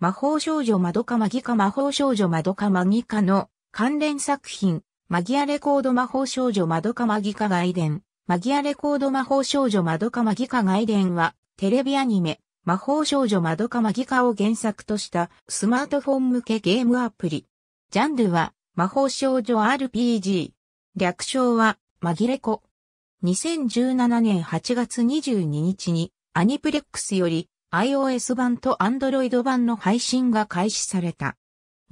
魔法少女マドカマギカ魔法少女マドカマギカの関連作品、マギアレコード魔法少女マドカマギカ外伝、マギアレコード魔法少女マドカマギカ外伝は、テレビアニメ、魔法少女マドカマギカを原作としたスマートフォン向けゲームアプリ。ジャンルは、魔法少女 RPG。略称は、マギレコ。2017年8月22日に、アニプレックスより、iOS 版と Android 版の配信が開始された。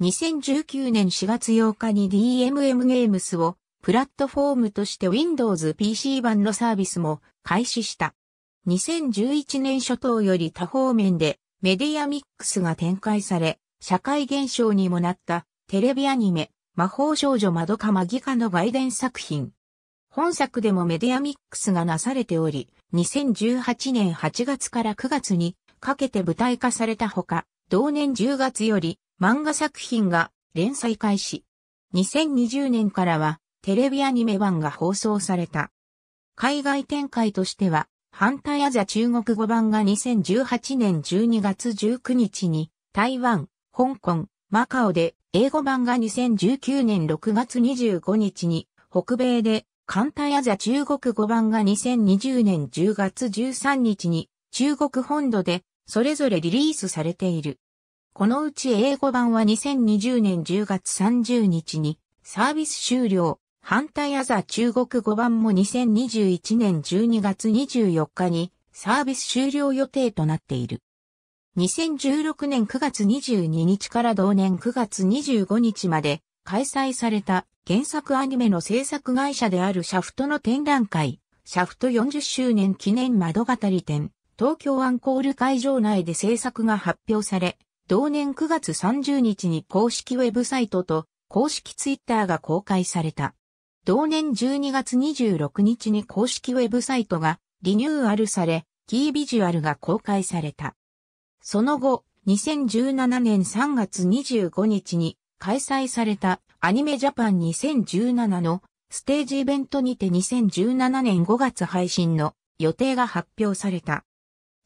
2019年4月8日に DMM ゲームスをプラットフォームとして Windows PC 版のサービスも開始した。2011年初頭より多方面でメディアミックスが展開され、社会現象にもなったテレビアニメ魔法少女窓かマギカの外伝作品。本作でもメディアミックスがなされており、2018年8月から9月にかけて舞台化されたほか、同年10月より漫画作品が連載開始。2020年からはテレビアニメ版が放送された。海外展開としては、反対アザ中国語版が2018年12月19日に台湾、香港、マカオで、英語版が2019年6月25日に北米で、反対アザ中国語版が2020年10月13日に中国本土でそれぞれリリースされている。このうち英語版は2020年10月30日にサービス終了。反対アザ中国語版も2021年12月24日にサービス終了予定となっている。2016年9月22日から同年9月25日まで開催された原作アニメの制作会社であるシャフトの展覧会、シャフト40周年記念窓語り展、東京アンコール会場内で制作が発表され、同年9月30日に公式ウェブサイトと公式ツイッターが公開された。同年12月26日に公式ウェブサイトがリニューアルされ、キービジュアルが公開された。その後、2017年3月25日に開催されたアニメジャパン2017のステージイベントにて2017年5月配信の予定が発表された。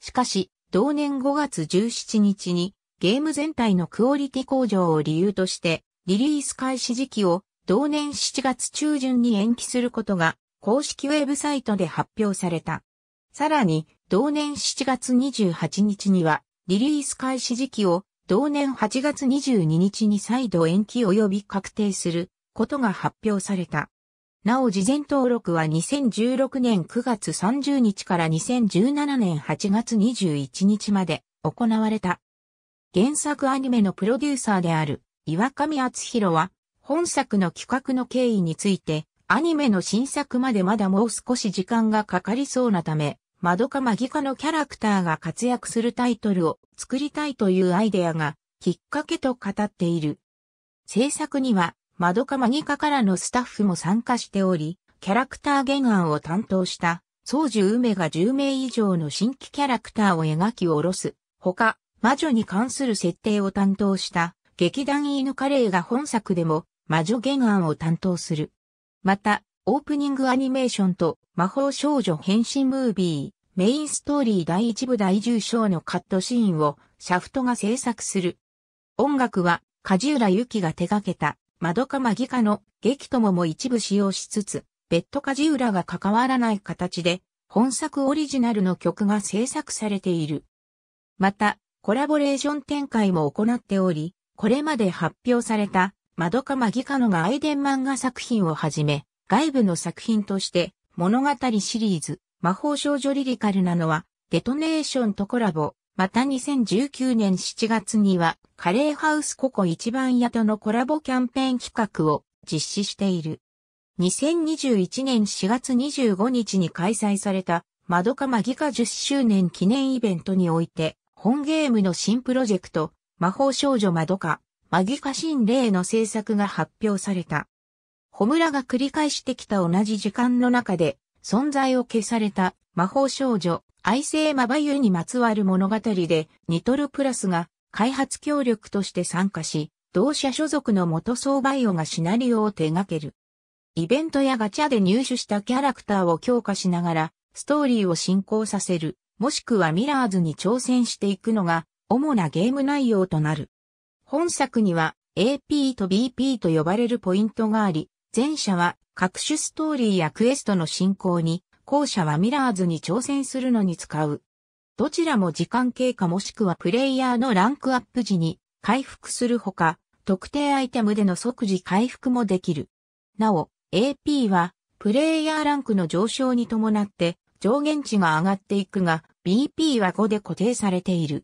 しかし、同年5月17日にゲーム全体のクオリティ向上を理由として、リリース開始時期を同年7月中旬に延期することが公式ウェブサイトで発表された。さらに、同年7月28日には、リリース開始時期を同年8月22日に再度延期及び確定することが発表された。なお事前登録は2016年9月30日から2017年8月21日まで行われた。原作アニメのプロデューサーである岩上厚弘は本作の企画の経緯についてアニメの新作までまだもう少し時間がかかりそうなため、窓かカマギカのキャラクターが活躍するタイトルを作りたいというアイデアがきっかけと語っている。制作にはドかマギカからのスタッフも参加しており、キャラクター原案を担当した、総獣梅が10名以上の新規キャラクターを描き下ろす、ほか、魔女に関する設定を担当した、劇団犬カレーが本作でも、魔女原案を担当する。また、オープニングアニメーションと魔法少女変身ムービー、メインストーリー第1部第10章のカットシーンをシャフトが制作する。音楽は梶浦由紀が手掛けたドかマギカの劇ともも一部使用しつつ、別途梶浦が関わらない形で、本作オリジナルの曲が制作されている。また、コラボレーション展開も行っており、これまで発表された、ドかマギカのがアイデン漫画作品をはじめ、外部の作品として、物語シリーズ、魔法少女リリカルなのは、デトネーションとコラボ、また2019年7月にはカレーハウスココ一番屋とのコラボキャンペーン企画を実施している。2021年4月25日に開催されたドかマギカ10周年記念イベントにおいて、本ゲームの新プロジェクト、魔法少女ドか、マギカ新霊の制作が発表された。ホムラが繰り返してきた同じ時間の中で、存在を消された魔法少女、愛生まばゆにまつわる物語で、ニトルプラスが開発協力として参加し、同社所属の元総バイオがシナリオを手掛ける。イベントやガチャで入手したキャラクターを強化しながら、ストーリーを進行させる、もしくはミラーズに挑戦していくのが、主なゲーム内容となる。本作には AP と BP と呼ばれるポイントがあり、前者は各種ストーリーやクエストの進行に後者はミラーズに挑戦するのに使う。どちらも時間経過もしくはプレイヤーのランクアップ時に回復するほか、特定アイテムでの即時回復もできる。なお、AP はプレイヤーランクの上昇に伴って上限値が上がっていくが、BP は5で固定されている。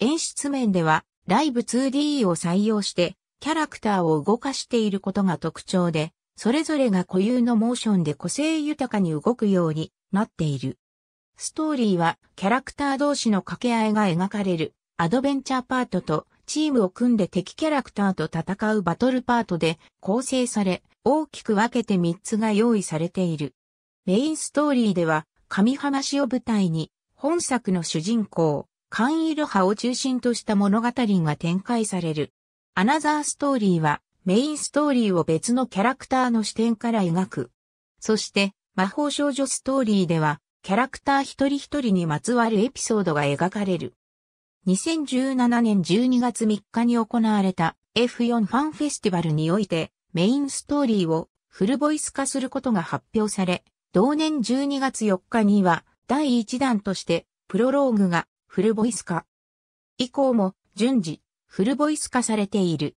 演出面では、ライブ 2D を採用して、キャラクターを動かしていることが特徴で、それぞれが固有のモーションで個性豊かに動くようになっている。ストーリーはキャラクター同士の掛け合いが描かれるアドベンチャーパートとチームを組んで敵キャラクターと戦うバトルパートで構成され大きく分けて3つが用意されている。メインストーリーでは上浜市を舞台に本作の主人公カンイルハを中心とした物語が展開される。アナザーストーリーはメインストーリーを別のキャラクターの視点から描く。そして、魔法少女ストーリーでは、キャラクター一人一人にまつわるエピソードが描かれる。2017年12月3日に行われた F4 ファンフェスティバルにおいてメインストーリーをフルボイス化することが発表され、同年12月4日には第1弾としてプロローグがフルボイス化。以降も順次フルボイス化されている。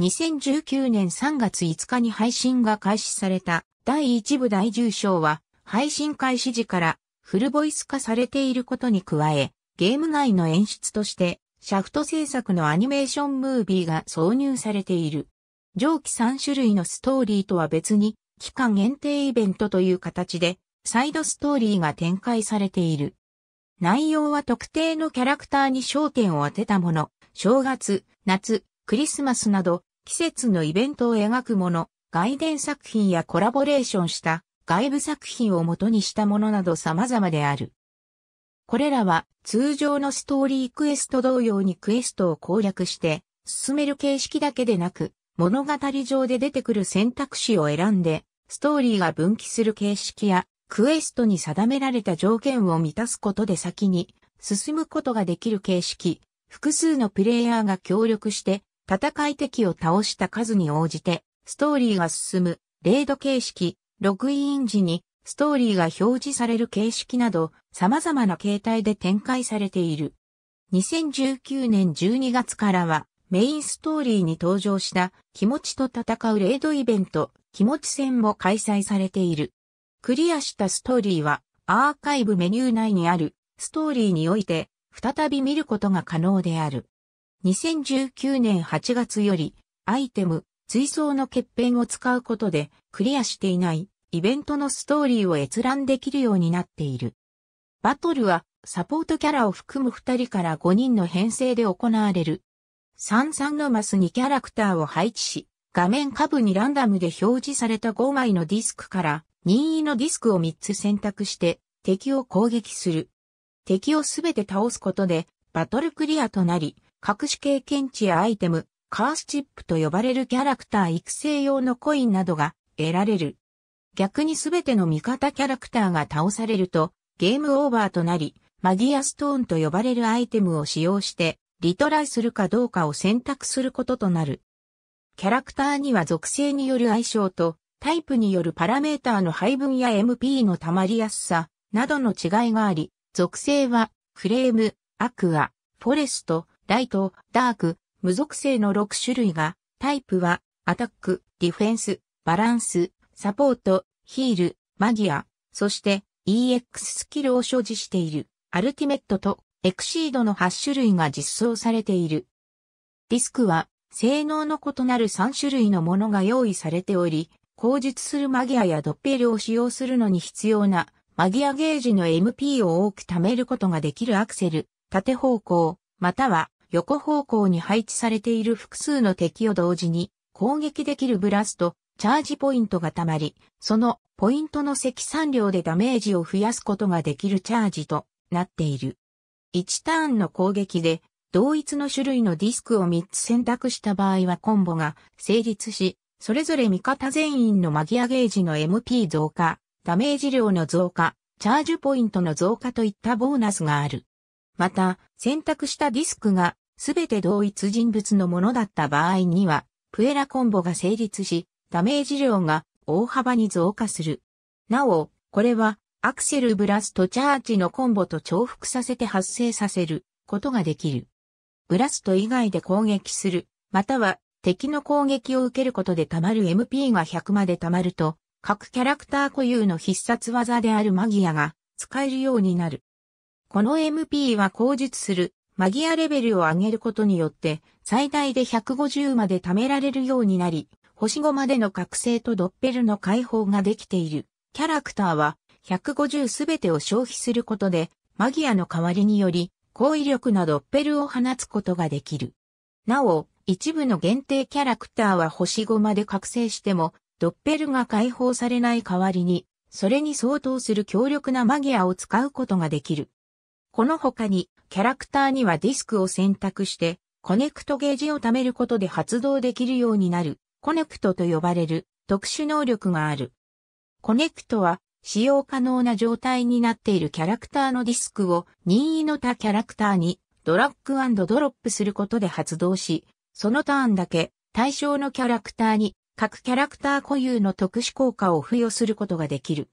2019年3月5日に配信が開始された第1部10章は配信開始時からフルボイス化されていることに加え、ゲーム内の演出としてシャフト制作のアニメーションムービーが挿入されている。上記3種類のストーリーとは別に期間限定イベントという形でサイドストーリーが展開されている。内容は特定のキャラクターに焦点を当てたもの、正月、夏、クリスマスなど、季節のイベントを描くもの、外伝作品やコラボレーションした外部作品を元にしたものなど様々である。これらは通常のストーリークエスト同様にクエストを攻略して進める形式だけでなく、物語上で出てくる選択肢を選んで、ストーリーが分岐する形式や、クエストに定められた条件を満たすことで先に進むことができる形式、複数のプレイヤーが協力して戦い敵を倒した数に応じて、ストーリーが進む、レード形式、ログイン時に、ストーリーが表示される形式など、様々な形態で展開されている。2019年12月からは、メインストーリーに登場した気持ちと戦うレードイベント、気持ち戦も開催されている。クリアしたストーリーは、アーカイブメニュー内にある、ストーリーにおいて、再び見ることが可能である。2019年8月より、アイテム、追走の欠片を使うことで、クリアしていない、イベントのストーリーを閲覧できるようになっている。バトルは、サポートキャラを含む2人から5人の編成で行われる。33のマスにキャラクターを配置し、画面下部にランダムで表示された5枚のディスクから任意のディスクを3つ選択して敵を攻撃する。敵をすべて倒すことでバトルクリアとなり、隠し経験値やアイテム、カースチップと呼ばれるキャラクター育成用のコインなどが得られる。逆にすべての味方キャラクターが倒されるとゲームオーバーとなり、マギアストーンと呼ばれるアイテムを使用してリトライするかどうかを選択することとなる。キャラクターには属性による相性とタイプによるパラメーターの配分や MP の溜まりやすさなどの違いがあり、属性はクレーム、アクア、フォレスト、ライト、ダーク、無属性の6種類が、タイプは、アタック、ディフェンス、バランス、サポート、ヒール、マギア、そして EX スキルを所持している、アルティメットとエクシードの8種類が実装されている。ディスクは、性能の異なる3種類のものが用意されており、口述するマギアやドッペルを使用するのに必要なマギアゲージの MP を多く貯めることができるアクセル、縦方向、または横方向に配置されている複数の敵を同時に攻撃できるブラスト、チャージポイントが溜まり、そのポイントの積算量でダメージを増やすことができるチャージとなっている。1ターンの攻撃で同一の種類のディスクを3つ選択した場合はコンボが成立し、それぞれ味方全員のマギアゲージの MP 増加、ダメージ量の増加、チャージポイントの増加といったボーナスがある。また、選択したディスクがすべて同一人物のものだった場合には、プエラコンボが成立し、ダメージ量が大幅に増加する。なお、これは、アクセル・ブラスト・チャーチのコンボと重複させて発生させることができる。ブラスト以外で攻撃する、または敵の攻撃を受けることで溜まる MP が100まで溜まると、各キャラクター固有の必殺技であるマギアが使えるようになる。この MP は口述するマギアレベルを上げることによって、最大で150まで貯められるようになり、星5までの覚醒とドッペルの解放ができている。キャラクターは、150すべてを消費することで、マギアの代わりにより、高威力なドッペルを放つことができる。なお、一部の限定キャラクターは星5まで覚醒しても、ドッペルが解放されない代わりに、それに相当する強力なマギアを使うことができる。この他に、キャラクターにはディスクを選択して、コネクトゲージを貯めることで発動できるようになる、コネクトと呼ばれる特殊能力がある。コネクトは、使用可能な状態になっているキャラクターのディスクを任意の他キャラクターにドラッグドロップすることで発動し、そのターンだけ対象のキャラクターに各キャラクター固有の特殊効果を付与することができる。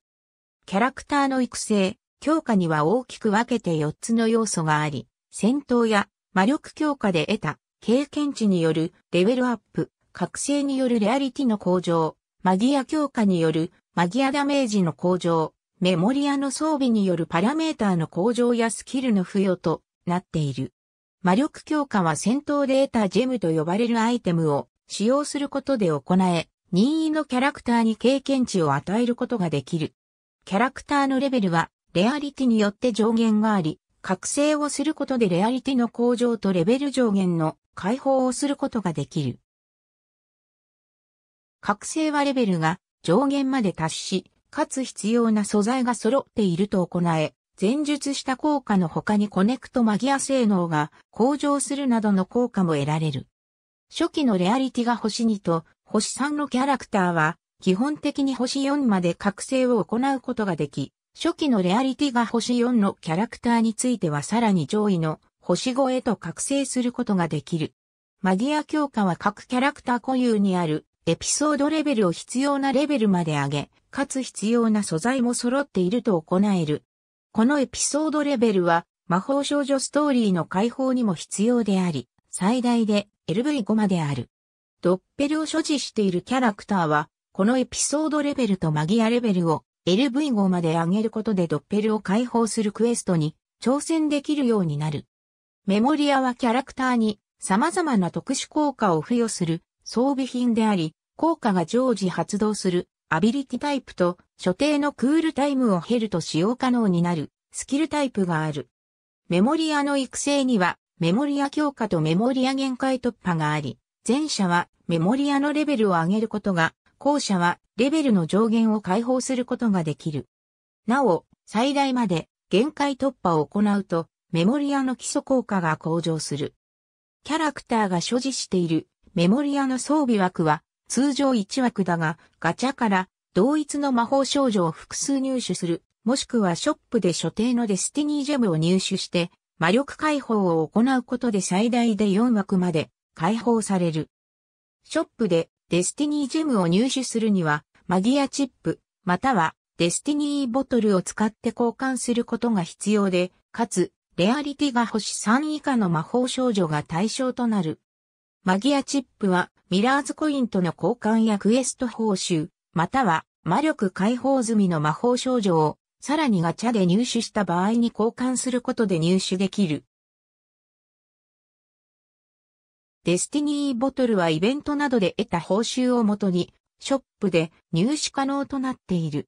キャラクターの育成、強化には大きく分けて4つの要素があり、戦闘や魔力強化で得た経験値によるレベルアップ、覚醒によるレアリティの向上、マギア強化によるマギアダメージの向上、メモリアの装備によるパラメーターの向上やスキルの付与となっている。魔力強化は戦闘で得たジェムと呼ばれるアイテムを使用することで行え、任意のキャラクターに経験値を与えることができる。キャラクターのレベルはレアリティによって上限があり、覚醒をすることでレアリティの向上とレベル上限の解放をすることができる。覚醒はレベルが上限まで達し、かつ必要な素材が揃っていると行え、前述した効果の他にコネクトマギア性能が向上するなどの効果も得られる。初期のレアリティが星2と星3のキャラクターは基本的に星4まで覚醒を行うことができ、初期のレアリティが星4のキャラクターについてはさらに上位の星5へと覚醒することができる。マギア強化は各キャラクター固有にあるエピソードレベルを必要なレベルまで上げ、かつ必要な素材も揃っていると行える。このエピソードレベルは魔法少女ストーリーの解放にも必要であり、最大で LV5 まである。ドッペルを所持しているキャラクターは、このエピソードレベルとマギアレベルを LV 号まで上げることでドッペルを解放するクエストに挑戦できるようになる。メモリアはキャラクターに様々な特殊効果を付与する装備品であり、効果が常時発動するアビリティタイプと所定のクールタイムを経ると使用可能になるスキルタイプがある。メモリアの育成にはメモリア強化とメモリア限界突破があり、前者はメモリアのレベルを上げることが、後者はレベルの上限を解放することができる。なお、最大まで限界突破を行うと、メモリアの基礎効果が向上する。キャラクターが所持しているメモリアの装備枠は通常1枠だが、ガチャから同一の魔法少女を複数入手する、もしくはショップで所定のデスティニージェムを入手して、魔力解放を行うことで最大で4枠まで解放される。ショップでデスティニージェムを入手するには、マギアチップ、またはデスティニーボトルを使って交換することが必要で、かつ、レアリティが星3以下の魔法少女が対象となる。マギアチップは、ミラーズコインとの交換やクエスト報酬、または、魔力解放済みの魔法少女を、さらにガチャで入手した場合に交換することで入手できる。デスティニーボトルはイベントなどで得た報酬をもとにショップで入手可能となっている。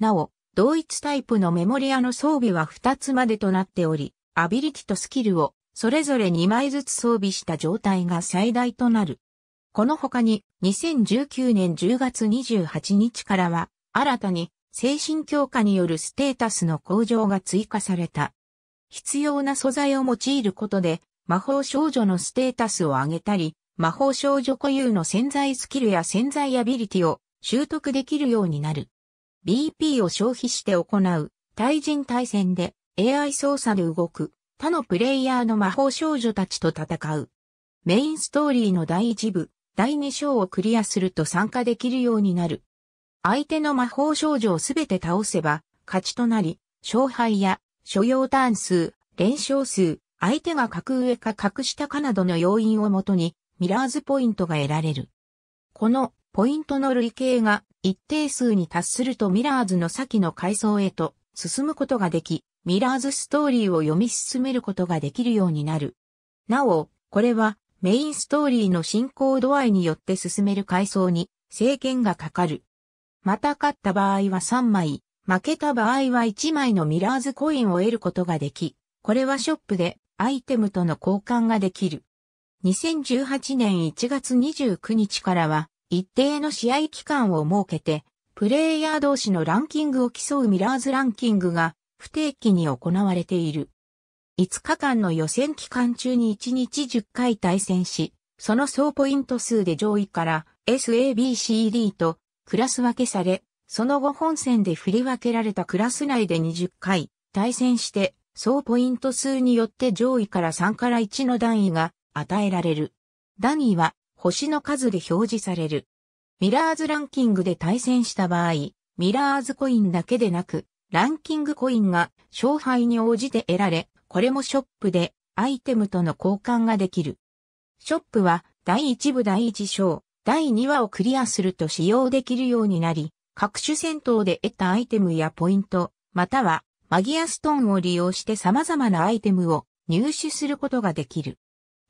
なお、同一タイプのメモリアの装備は2つまでとなっており、アビリティとスキルをそれぞれ2枚ずつ装備した状態が最大となる。この他に2019年10月28日からは新たに精神強化によるステータスの向上が追加された。必要な素材を用いることで魔法少女のステータスを上げたり、魔法少女固有の潜在スキルや潜在アビリティを習得できるようになる。BP を消費して行う、対人対戦で AI 操作で動く、他のプレイヤーの魔法少女たちと戦う。メインストーリーの第1部、第2章をクリアすると参加できるようになる。相手の魔法少女をすべて倒せば、勝ちとなり、勝敗や、所要単数、連勝数、相手が格上か格下かなどの要因をもとに、ミラーズポイントが得られる。このポイントの累計が一定数に達するとミラーズの先の階層へと進むことができ、ミラーズストーリーを読み進めることができるようになる。なお、これはメインストーリーの進行度合いによって進める階層に制限がかかる。また勝った場合は3枚、負けた場合は1枚のミラーズコインを得ることができ、これはショップでアイテムとの交換ができる。2018年1月29日からは、一定の試合期間を設けて、プレイヤー同士のランキングを競うミラーズランキングが不定期に行われている。5日間の予選期間中に1日10回対戦し、その総ポイント数で上位から SABCD とクラス分けされ、その後本戦で振り分けられたクラス内で20回対戦して、総ポイント数によって上位から3から1の段位が与えられる。ダニーは星の数で表示される。ミラーズランキングで対戦した場合、ミラーズコインだけでなく、ランキングコインが勝敗に応じて得られ、これもショップでアイテムとの交換ができる。ショップは第1部第1章、第2話をクリアすると使用できるようになり、各種戦闘で得たアイテムやポイント、またはマギアストーンを利用して様々なアイテムを入手することができる。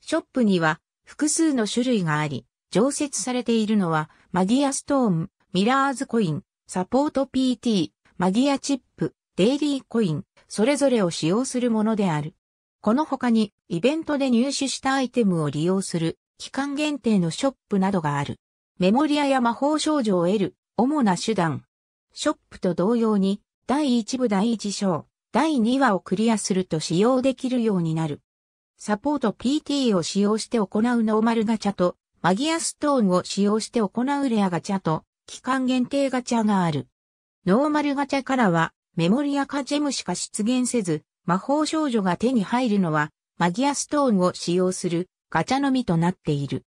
ショップには複数の種類があり、常設されているのは、マギアストーン、ミラーズコイン、サポート PT、マギアチップ、デイリーコイン、それぞれを使用するものである。この他に、イベントで入手したアイテムを利用する、期間限定のショップなどがある。メモリアや魔法少女を得る、主な手段。ショップと同様に、第1部第1章、第2話をクリアすると使用できるようになる。サポート PT を使用して行うノーマルガチャと、マギアストーンを使用して行うレアガチャと、期間限定ガチャがある。ノーマルガチャからは、メモリアかジェムしか出現せず、魔法少女が手に入るのは、マギアストーンを使用するガチャのみとなっている。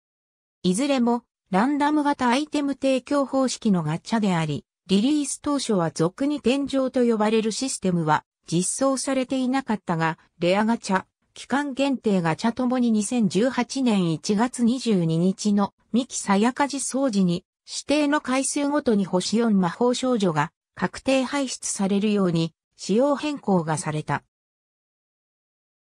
いずれも、ランダム型アイテム提供方式のガチャであり、リリース当初は俗に天井と呼ばれるシステムは実装されていなかったが、レアガチャ、期間限定ガチャともに2018年1月22日の三木さやか実装時に指定の回数ごとに星4魔法少女が確定排出されるように仕様変更がされた。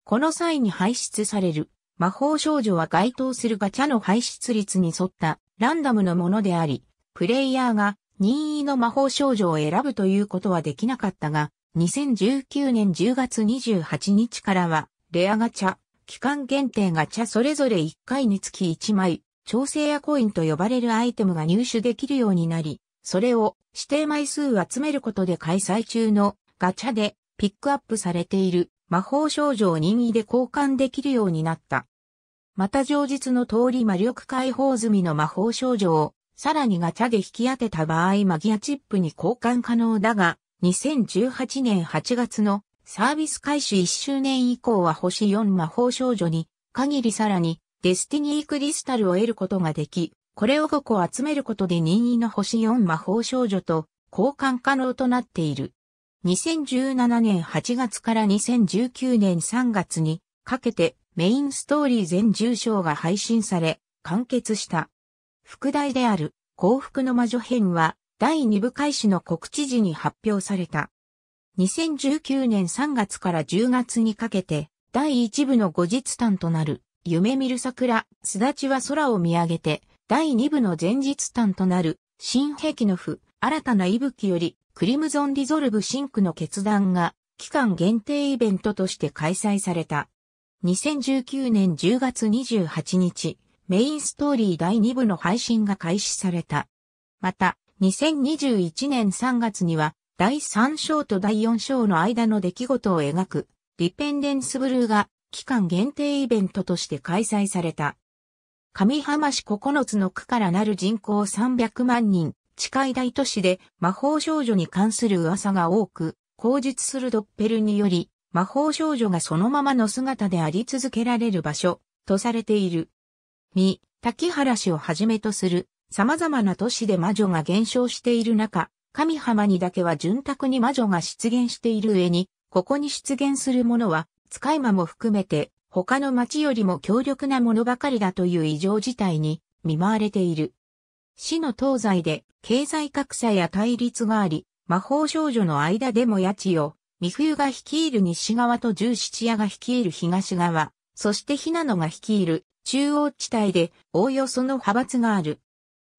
この際に排出される魔法少女は該当するガチャの排出率に沿ったランダムのものであり、プレイヤーが任意の魔法少女を選ぶということはできなかったが、2019年10月28日からはレアガチャ、期間限定ガチャそれぞれ1回につき1枚、調整やコインと呼ばれるアイテムが入手できるようになり、それを指定枚数集めることで開催中のガチャでピックアップされている魔法少女を任意で交換できるようになった。また上日の通り魔力解放済みの魔法少女をさらにガチャで引き当てた場合マギアチップに交換可能だが、2018年8月のサービス開始1周年以降は星4魔法少女に限りさらにデスティニークリスタルを得ることができ、これを5個集めることで任意の星4魔法少女と交換可能となっている。2017年8月から2019年3月にかけてメインストーリー全10章が配信され完結した。副題である幸福の魔女編は第2部開始の告知時に発表された。2019年3月から10月にかけて、第1部の後日譚となる、夢見る桜、すだちは空を見上げて、第2部の前日譚となる、新壁の譜、新たな息吹より、クリムゾンリゾルブシンクの決断が、期間限定イベントとして開催された。2019年10月28日、メインストーリー第2部の配信が開始された。また、2021年3月には、第3章と第4章の間の出来事を描く、ディペンデンスブルーが期間限定イベントとして開催された。上浜市9つの区からなる人口300万人、近い大都市で魔法少女に関する噂が多く、口述するドッペルにより、魔法少女がそのままの姿であり続けられる場所、とされている。三、滝原市をはじめとする、様々な都市で魔女が減少している中、神浜にだけは潤沢に魔女が出現している上に、ここに出現するものは、使い魔も含めて、他の町よりも強力なものばかりだという異常事態に見舞われている。市の東西で経済格差や対立があり、魔法少女の間でも八千代、三冬が率いる西側と十七夜が率いる東側、そしてひなのが率いる中央地帯でおおよその派閥がある。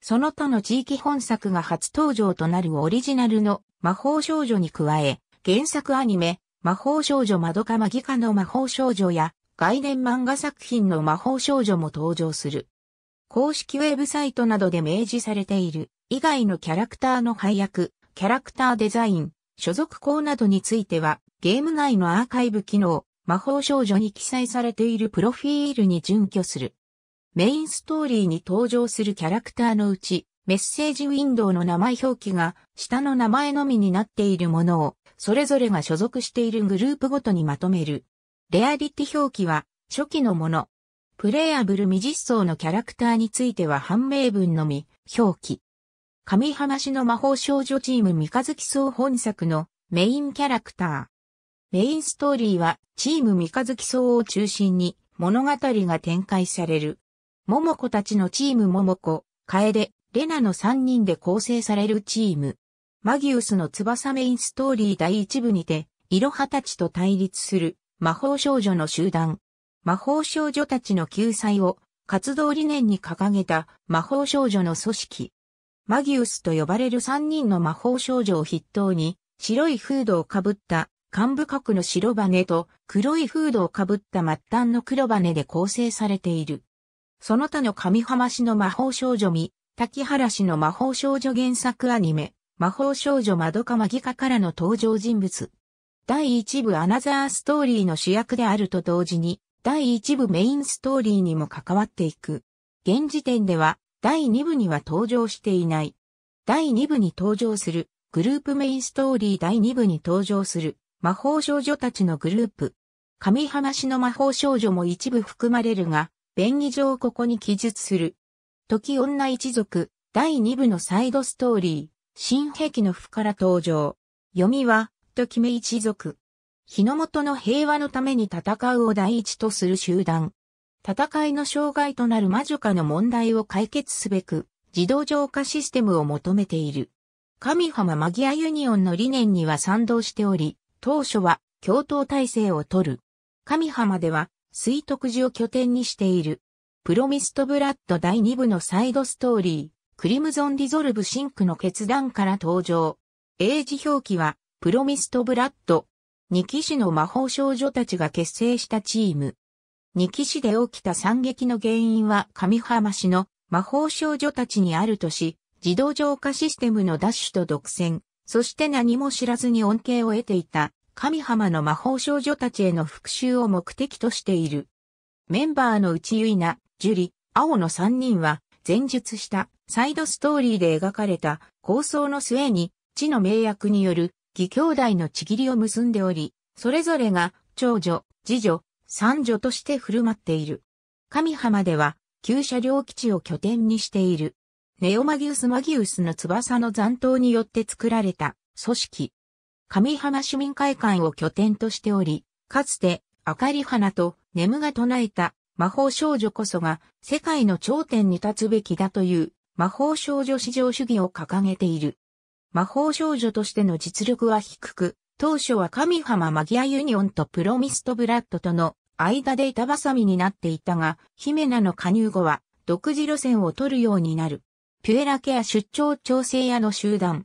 その他の地域本作が初登場となるオリジナルの魔法少女に加え、原作アニメ、魔法少女まどかまぎかの魔法少女や、概念漫画作品の魔法少女も登場する。公式ウェブサイトなどで明示されている以外のキャラクターの配役、キャラクターデザイン、所属校などについては、ゲーム内のアーカイブ機能、魔法少女に記載されているプロフィールに準拠する。メインストーリーに登場するキャラクターのうち、メッセージウィンドウの名前表記が下の名前のみになっているものを、それぞれが所属しているグループごとにまとめる。レアリティ表記は初期のもの。プレイアブル未実装のキャラクターについては判明文のみ表記。神浜市の魔法少女チーム三日月荘本作のメインキャラクター。メインストーリーはチーム三日月荘を中心に物語が展開される。桃子たちのチーム桃子、楓、レナの3人で構成されるチーム。マギウスの翼メインストーリー第1部にて、イロハたちと対立する魔法少女の集団。魔法少女たちの救済を活動理念に掲げた魔法少女の組織。マギウスと呼ばれる3人の魔法少女を筆頭に、白いフードをかぶった幹部角の白羽と黒いフードをかぶった末端の黒羽で構成されている。その他の上浜市の魔法少女み、滝原市の魔法少女原作アニメ、魔法少女窓かマギカからの登場人物。第1部アナザーストーリーの主役であると同時に、第1部メインストーリーにも関わっていく。現時点では、第2部には登場していない。第2部に登場する、グループメインストーリー第2部に登場する、魔法少女たちのグループ。上浜市の魔法少女も一部含まれるが、便宜上ここに記述する。時女一族、第二部のサイドストーリー、新壁の符から登場。読みは、時目一族。日の元の平和のために戦うを第一とする集団。戦いの障害となる魔女化の問題を解決すべく、自動浄化システムを求めている。神浜マギアユニオンの理念には賛同しており、当初は共闘体制を取る。神浜では水徳寺を拠点にしている。プロミストブラッド第2部のサイドストーリー、クリムゾンディゾルブシンクの決断から登場。英字表記は、プロミストブラッド。二騎士の魔法少女たちが結成したチーム。二騎士で起きた惨劇の原因は上浜市の魔法少女たちにあるとし、自動浄化システムの奪取と独占、そして何も知らずに恩恵を得ていた神浜の魔法少女たちへの復讐を目的としている。メンバーの内ユイナ、ジュリ、青の3人は、前述したサイドストーリーで描かれた構想の末に、地の名役による義兄弟のちぎりを結んでおり、それぞれが長女、次女、三女として振る舞っている。神浜では、旧車両基地を拠点にしている。ネオマギウスマギウスの翼の残党によって作られた組織。上浜市民会館を拠点としており、かつて、明かり花とネムが唱えた魔法少女こそが世界の頂点に立つべきだという魔法少女至上主義を掲げている。魔法少女としての実力は低く、当初は神浜マギアユニオンとプロミストブラッドとの間で板挟みになっていたが、ヒメナの加入後は独自路線を取るようになる。ピュエラケア出張調整屋の集団。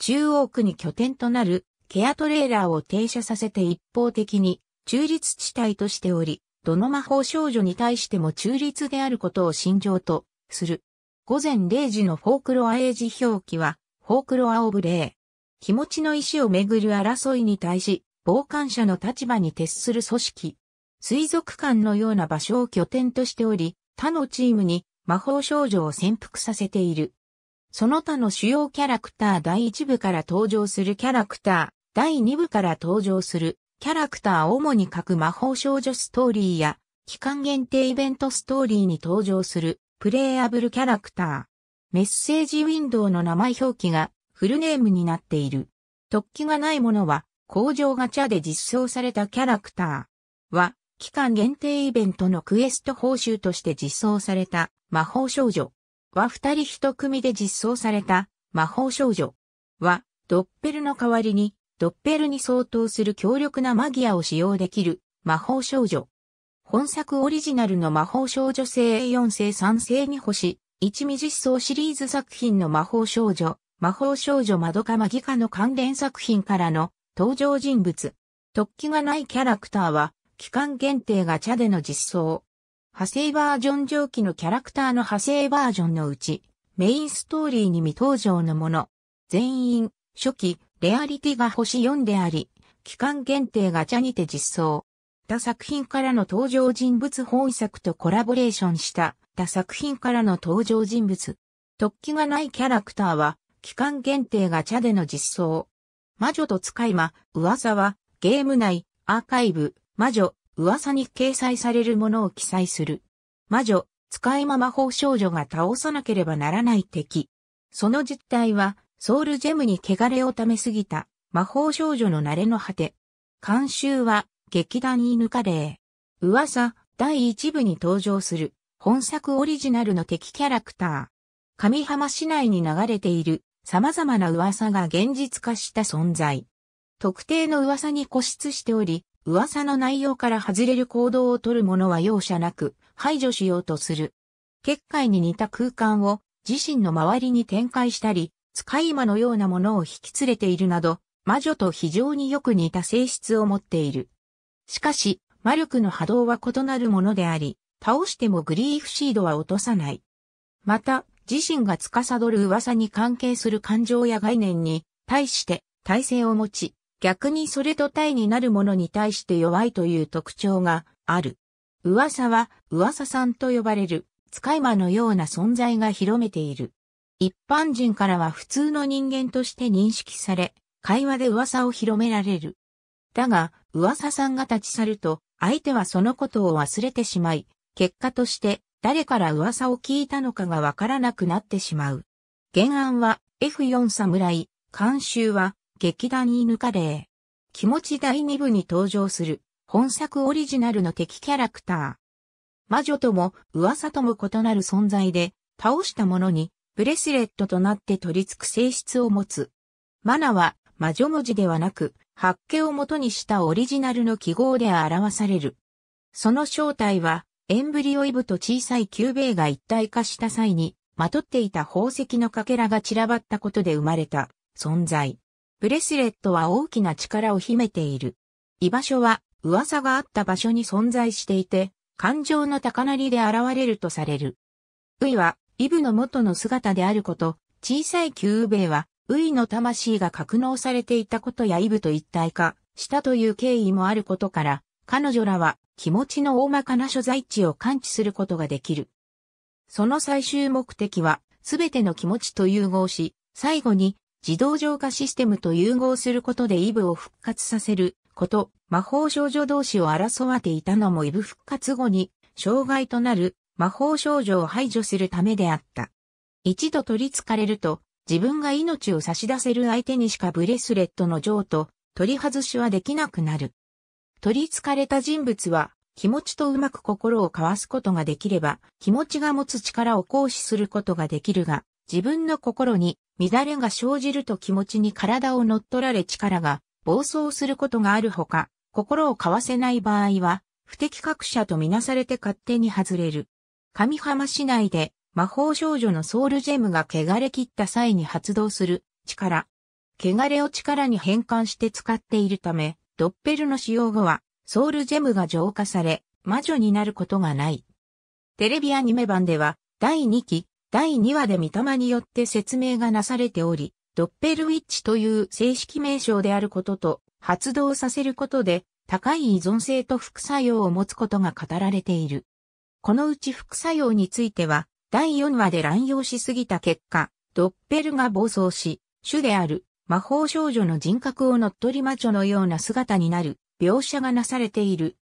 中央区に拠点となるケアトレーラーを停車させて一方的に中立地帯としており、どの魔法少女に対しても中立であることを信条とする。午前0時のフォークロア英字表記は、フォークロアオブレー。気持ちの意思をめぐる争いに対し、傍観者の立場に徹する組織。水族館のような場所を拠点としており、他のチームに魔法少女を潜伏させている。その他の主要キャラクター第一部から登場するキャラクター。第2部から登場するキャラクター主に各魔法少女ストーリーや期間限定イベントストーリーに登場するプレイアブルキャラクター。メッセージウィンドウの名前表記がフルネームになっている。突起がないものは工場ガチャで実装されたキャラクターは期間限定イベントのクエスト報酬として実装された魔法少女は二人一組で実装された魔法少女はドッペルの代わりにドッペルに相当する強力なマギアを使用できる魔法少女。本作オリジナルの魔法少女性 A4 世3世2星、一味実装シリーズ作品の魔法少女、魔法少女マドカマギカの関連作品からの登場人物。突起がないキャラクターは、期間限定ガチャでの実装。派生バージョン上記のキャラクターの派生バージョンのうち、メインストーリーに未登場のもの。全員、初期、レアリティが星4であり、期間限定ガチャにて実装。他作品からの登場人物本作とコラボレーションした他作品からの登場人物。突起がないキャラクターは、期間限定ガチャでの実装。魔女と使い魔、噂は、ゲーム内、アーカイブ、魔女、噂に掲載されるものを記載する。魔女、使い魔魔法少女が倒さなければならない敵。その実態は、ソウルジェムに汚れをためすぎた魔法少女の慣れの果て。監修は劇団犬カレー。噂第1部に登場する本作オリジナルの敵キャラクター。上浜市内に流れている様々な噂が現実化した存在。特定の噂に固執しており、噂の内容から外れる行動を取る者は容赦なく排除しようとする。結界に似た空間を自身の周りに展開したり、使い魔のようなものを引き連れているなど、魔女と非常によく似た性質を持っている。しかし、魔力の波動は異なるものであり、倒してもグリーフシードは落とさない。また、自身が司る噂に関係する感情や概念に対して耐性を持ち、逆にそれと体になるものに対して弱いという特徴がある。噂は噂さんと呼ばれる使い魔のような存在が広めている。一般人からは普通の人間として認識され、会話で噂を広められる。だが、噂さんが立ち去ると、相手はそのことを忘れてしまい、結果として誰から噂を聞いたのかがわからなくなってしまう。原案は F4 侍、監修は劇団犬カレー。気持ち第2部に登場する本作オリジナルの敵キャラクター。魔女とも噂とも異なる存在で、倒した者にブレスレットとなって取り付く性質を持つ。マナは魔女文字ではなく、発家を元にしたオリジナルの記号で表される。その正体は、エンブリオイブと小さいキューベイが一体化した際に、まとっていた宝石のかけらが散らばったことで生まれた存在。ブレスレットは大きな力を秘めている。居場所は噂があった場所に存在していて、感情の高鳴りで現れるとされる。ウイはイブの元の姿であること、小さい旧ューベイは、ウイの魂が格納されていたことやイブと一体化したという経緯もあることから、彼女らは気持ちの大まかな所在地を感知することができる。その最終目的は、すべての気持ちと融合し、最後に自動浄化システムと融合することでイブを復活させること、魔法少女同士を争わていたのもイブ復活後に、障害となる魔法少女を排除するためであった。一度取り憑かれると、自分が命を差し出せる相手にしかブレスレットの譲渡、取り外しはできなくなる。取り憑かれた人物は、気持ちとうまく心を交わすことができれば、気持ちが持つ力を行使することができるが、自分の心に乱れが生じると気持ちに体を乗っ取られ力が暴走することがあるほか、心を交わせない場合は、不適格者とみなされて勝手に外れる。上浜市内で魔法少女のソウルジェムが汚れ切った際に発動する力。汚れを力に変換して使っているため、ドッペルの使用後はソウルジェムが浄化され、魔女になることがない。テレビアニメ版では第2期、第2話で御霊によって説明がなされており、ドッペルウィッチという正式名称であることと発動させることで高い依存性と副作用を持つことが語られている。このうち副作用については、第4話で乱用しすぎた結果、ドッペルが暴走し、主である魔法少女の人格を乗っ取り魔女のような姿になる描写がなされている。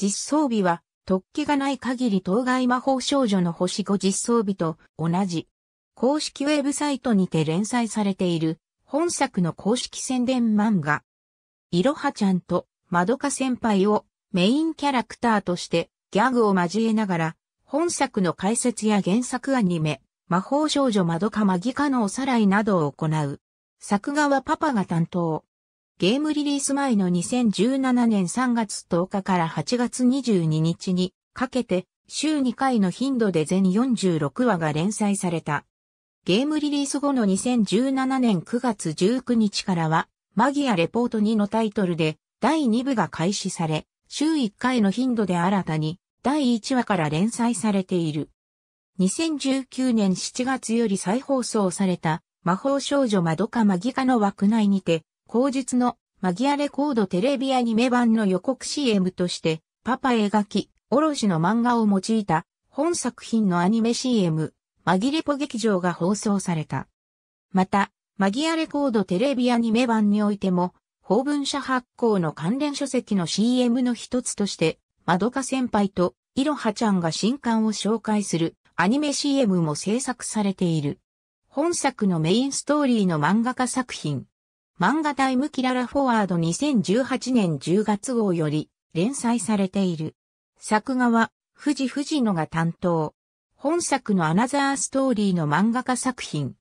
実装日は突起がない限り当該魔法少女の星5実装日と同じ。公式ウェブサイトにて連載されている本作の公式宣伝漫画。いろはちゃんとまどか先輩をメインキャラクターとしてギャグを交えながら、本作の解説や原作アニメ、魔法少女窓かマギカのおさらいなどを行う。作画はパパが担当。ゲームリリース前の2017年3月10日から8月22日にかけて週2回の頻度で全46話が連載された。ゲームリリース後の2017年9月19日からはマギアレポート2のタイトルで第2部が開始され、週1回の頻度で新たに第1話から連載されている。2019年7月より再放送された魔法少女マドカマギカの枠内にて、後日のマギアレコードテレビアニメ版の予告 CM として、パパ描き、おろしの漫画を用いた本作品のアニメ CM、マギレポ劇場が放送された。また、マギアレコードテレビアニメ版においても、法文社発行の関連書籍の CM の一つとして、まどか先輩といろはちゃんが新刊を紹介するアニメ CM も制作されている。本作のメインストーリーの漫画化作品。漫画タイムキララフォワード2018年10月号より連載されている。作画は藤藤野が担当。本作のアナザーストーリーの漫画化作品。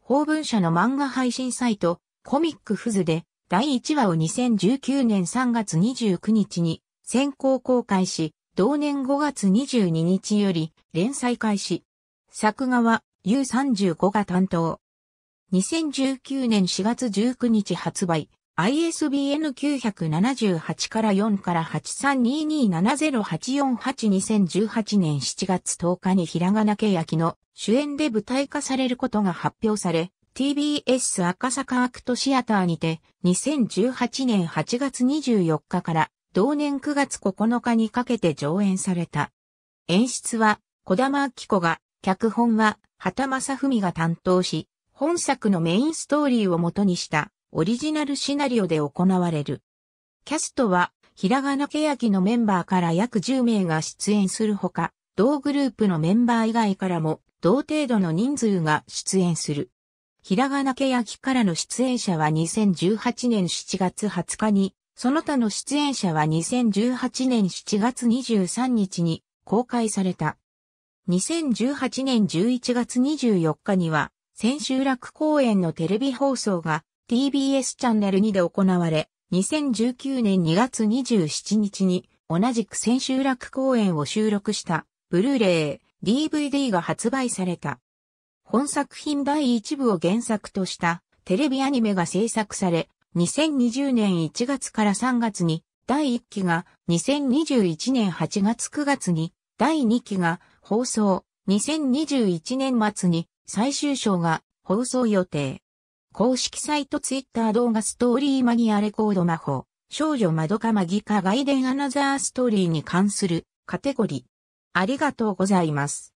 法文社の漫画配信サイト、コミックフズで、第1話を2019年3月29日に先行公開し、同年5月22日より連載開始。作画は U35 が担当。2019年4月19日発売。ISBN 978から4から8322708482018年7月10日にひらがなけきの主演で舞台化されることが発表され、TBS 赤坂アクトシアターにて2018年8月24日から同年9月9日にかけて上演された。演出は小玉明子が、脚本は畑正文が担当し、本作のメインストーリーを元にしたオリジナルシナリオで行われる。キャストはひらがなけやきのメンバーから約10名が出演するほか、同グループのメンバー以外からも同程度の人数が出演する。ひらがなけやきからの出演者は2018年7月20日に、その他の出演者は2018年7月23日に公開された。2018年11月24日には、千秋楽公演のテレビ放送が TBS チャンネル2で行われ、2019年2月27日に同じく千秋楽公演を収録したブルーレイ DVD が発売された。本作品第1部を原作としたテレビアニメが制作され、2020年1月から3月に第1期が、2021年8月9月に第2期が放送、2021年末に最終章が放送予定。公式サイトツイッター動画ストーリーマギアレコード魔法、少女まどかマギカ外伝アナザーストーリーに関するカテゴリー。ありがとうございます。